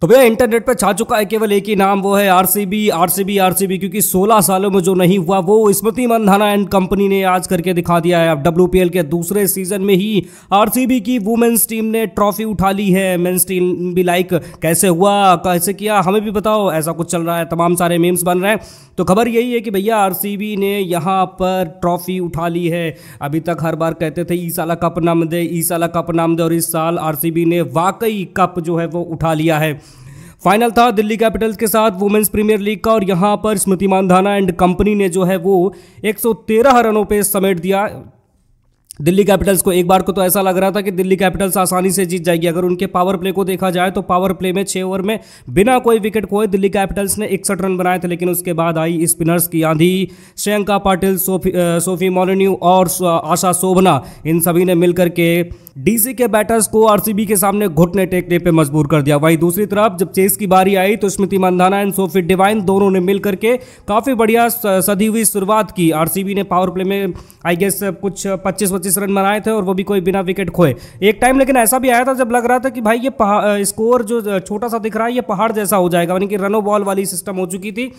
तो भैया इंटरनेट पर छा चुका है केवल एक ही नाम वो है आरसीबी आरसीबी आरसीबी क्योंकि 16 सालों में जो नहीं हुआ वो स्मृति मंधाना एंड कंपनी ने आज करके दिखा दिया है अब डब्ल्यू के दूसरे सीजन में ही आरसीबी की वुमेन्स टीम ने ट्रॉफी उठा ली है मेन्स टीम भी लाइक कैसे हुआ कैसे किया हमें भी बताओ ऐसा कुछ चल रहा है तमाम सारे मीम्स बन रहे हैं तो खबर यही है कि भैया आर ने यहाँ पर ट्रॉफी उठा ली है अभी तक हर बार कहते थे ई साला कप नाम दे ई साला कप नाम दे और इस साल आर ने वाकई कप जो है वो उठा लिया है फाइनल था दिल्ली कैपिटल्स के साथ वुमेन्स प्रीमियर लीग का और यहाँ पर स्मृति मानधाना एंड कंपनी ने जो है वो 113 रनों पे समेट दिया दिल्ली कैपिटल्स को एक बार को तो ऐसा लग रहा था कि दिल्ली कैपिटल्स आसानी से जीत जाएगी अगर उनके पावर प्ले को देखा जाए तो पावर प्ले में छः ओवर में बिना कोई विकेट खोए दिल्ली कैपिटल्स ने इकसठ रन बनाए थे लेकिन उसके बाद आई स्पिनर्स की आंधी Shreyanka Patil Sophie Sophie Molineux और आशा शोभना इन सभी ने मिलकर के डीसी के बैटर्स को आरसीबी के सामने घुटने टेकने पर मजबूर कर दिया वहीं दूसरी तरफ जब चेस की बारी आई तो Smriti Mandhana and Sophie Devine दोनों ने मिल करके काफ़ी बढ़िया सदी हुई शुरुआत की आरसीबी ने पावर प्ले में आई गेस कुछ पच्चीस पच्चीस रन बनाए थे और वो भी कोई बिना विकेट खोए एक टाइम लेकिन ऐसा भी आया था जब लग रहा था कि भाई ये स्कोर जो छोटा सा दिख रहा है ये पहाड़ जैसा हो जाएगा यानी कि रनो बॉल वाली सिस्टम हो चुकी थी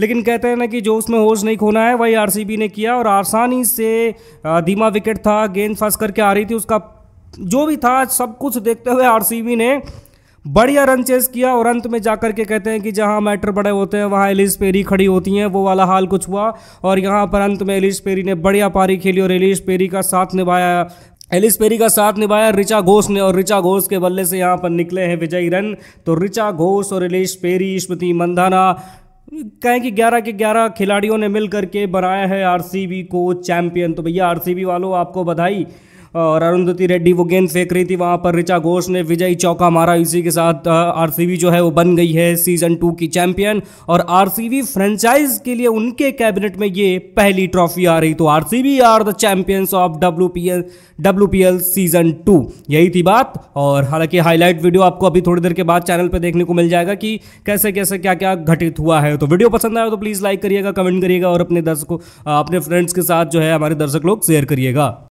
लेकिन कहते हैं ना कि जो उसमें होश नहीं खोना है वही आरसीबी ने किया और आसानी से धीमा विकेट था गेंद फंस करके आ रही थी उसका जो भी था सब कुछ देखते हुए आरसीबी ने बढ़िया रन चेस किया और अंत में जाकर के कहते हैं कि जहां मैटर बड़े होते हैं वहां एलिस पेरी खड़ी होती हैं वो वाला हाल कुछ हुआ और यहां पर अंत में एलिस पेरी ने बढ़िया पारी खेली और एलिस पेरी का साथ निभाया एलिस पेरी का साथ निभाया रिचा घोष ने और रिचा घोष के बल्ले से यहाँ पर निकले हैं विजयी रन तो रिचा घोष और एलिस पेरी स्मृति मंदाना कहें कि 11 के 11 खिलाड़ियों ने मिल करके बनाया है आरसीबी को चैंपियन तो भैया आरसीबी वालों आपको बधाई और अरुंधति रेड्डी वो गेंद फेंक रही थी वहाँ पर ऋचा घोष ने विजय चौका मारा इसी के साथ आर जो है वो बन गई है सीजन टू की चैंपियन और आर फ्रेंचाइज के लिए उनके कैबिनेट में ये पहली ट्रॉफी आ रही तो are are the champions of W W P season two यही थी बात और हालांकि हाईलाइट वीडियो आपको अभी थोड़ी देर के बाद चैनल पर देखने को मिल जाएगा कि कैसे कैसे क्या क्या घटित हुआ है तो वीडियो पसंद आया तो प्लीज़ लाइक करिएगा कमेंट करिएगा और अपने दर्शकों अपने फ्रेंड्स के साथ जो है हमारे दर्शक लोग शेयर करिएगा